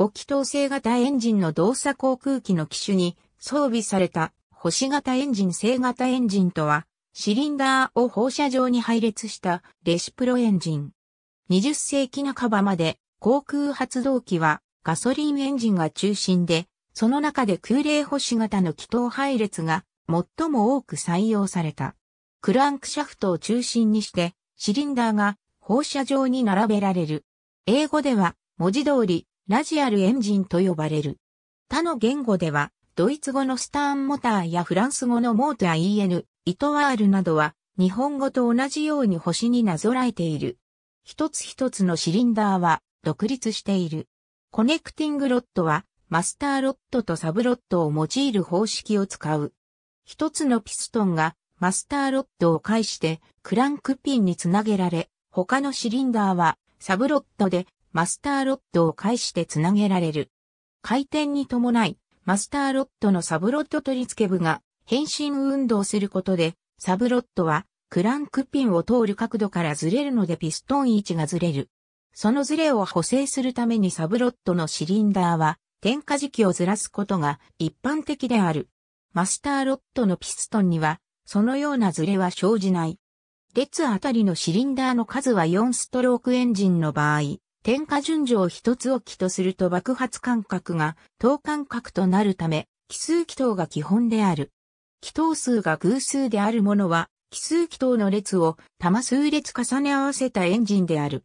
五気筒製型エンジンの動作航空機の機種に装備された星型エンジン正型エンジンとは、シリンダーを放射状に配列したレシプロエンジン。20世紀半ばまで航空発動機はガソリンエンジンが中心で、その中で空冷星型の気筒配列が最も多く採用された。クランクシャフトを中心にして、シリンダーが放射状に並べられる。英語では文字通りラジアルエンジンと呼ばれる。他の言語では、ドイツ語のスターンモターやフランス語のモーター EN、イトワールなどは、日本語と同じように星になぞらえている。一つ一つのシリンダーは、独立している。コネクティングロットは、マスターロットとサブロットを用いる方式を使う。一つのピストンが、マスターロットを介して、クランクピンにつなげられ、他のシリンダーは、サブロットでマスターロッドを介してつなげられる。回転に伴い、マスターロッドのサブロッド取り付け部が変身運動することで、サブロッドはクランクピンを通る角度からずれるのでピストン位置がずれる。そのずれを補正するためにサブロッドのシリンダーは点火時期をずらすことが一般的である。マスターロッドのピストンにはそのようなずれは生じない。列あたりのシリンダーの数は4ストロークエンジンの場合、点火順序を一つ置きとすると爆発間隔が等間隔となるため、奇数気筒が基本である。気筒数が偶数であるものは、奇数気筒の列を玉数列重ね合わせたエンジンである。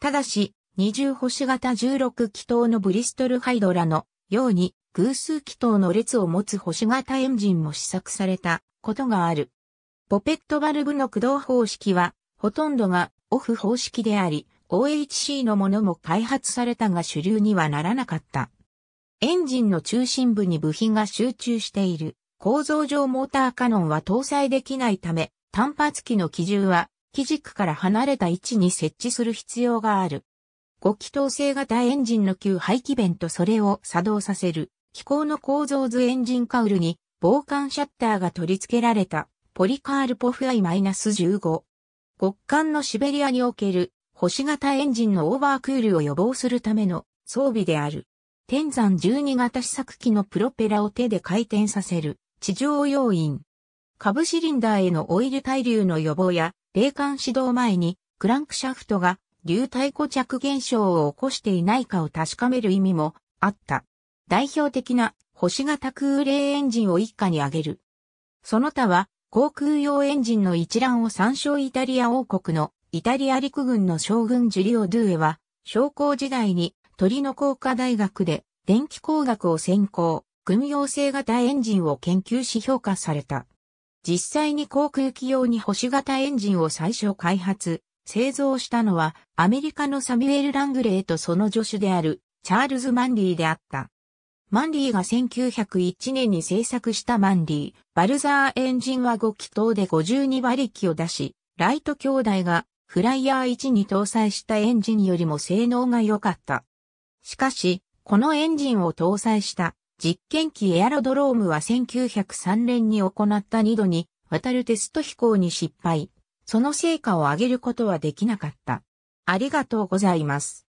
ただし、二重星型16気筒のブリストルハイドラのように偶数気筒の列を持つ星型エンジンも試作されたことがある。ポペットバルブの駆動方式はほとんどがオフ方式であり、OHC のものも開発されたが主流にはならなかった。エンジンの中心部に部品が集中している構造上モーターカノンは搭載できないため、単発機の機銃は基軸から離れた位置に設置する必要がある。5気筒性型エンジンの旧排気弁とそれを作動させる機構の構造図エンジンカウルに防寒シャッターが取り付けられたポリカールポフアイ1 5極寒のシベリアにおける星型エンジンのオーバークールを予防するための装備である。天山12型試作機のプロペラを手で回転させる地上要員。株シリンダーへのオイル滞留の予防や、冷感指導前にクランクシャフトが流体固着現象を起こしていないかを確かめる意味もあった。代表的な星型空冷エンジンを一家に挙げる。その他は航空用エンジンの一覧を参照イタリア王国のイタリア陸軍の将軍ジュリオ・ドゥエは、将校時代に鳥の工科大学で電気工学を専攻、軍用性型エンジンを研究し評価された。実際に航空機用に星型エンジンを最初開発、製造したのはアメリカのサミュエル・ラングレーとその助手であるチャールズ・マンリーであった。マンリーが1901年に製作したマンリー、バルザーエンジンは5気筒で52馬力を出し、ライト兄弟がフライヤー1に搭載したエンジンよりも性能が良かった。しかし、このエンジンを搭載した実験機エアロドロームは1903年に行った2度に渡るテスト飛行に失敗。その成果を上げることはできなかった。ありがとうございます。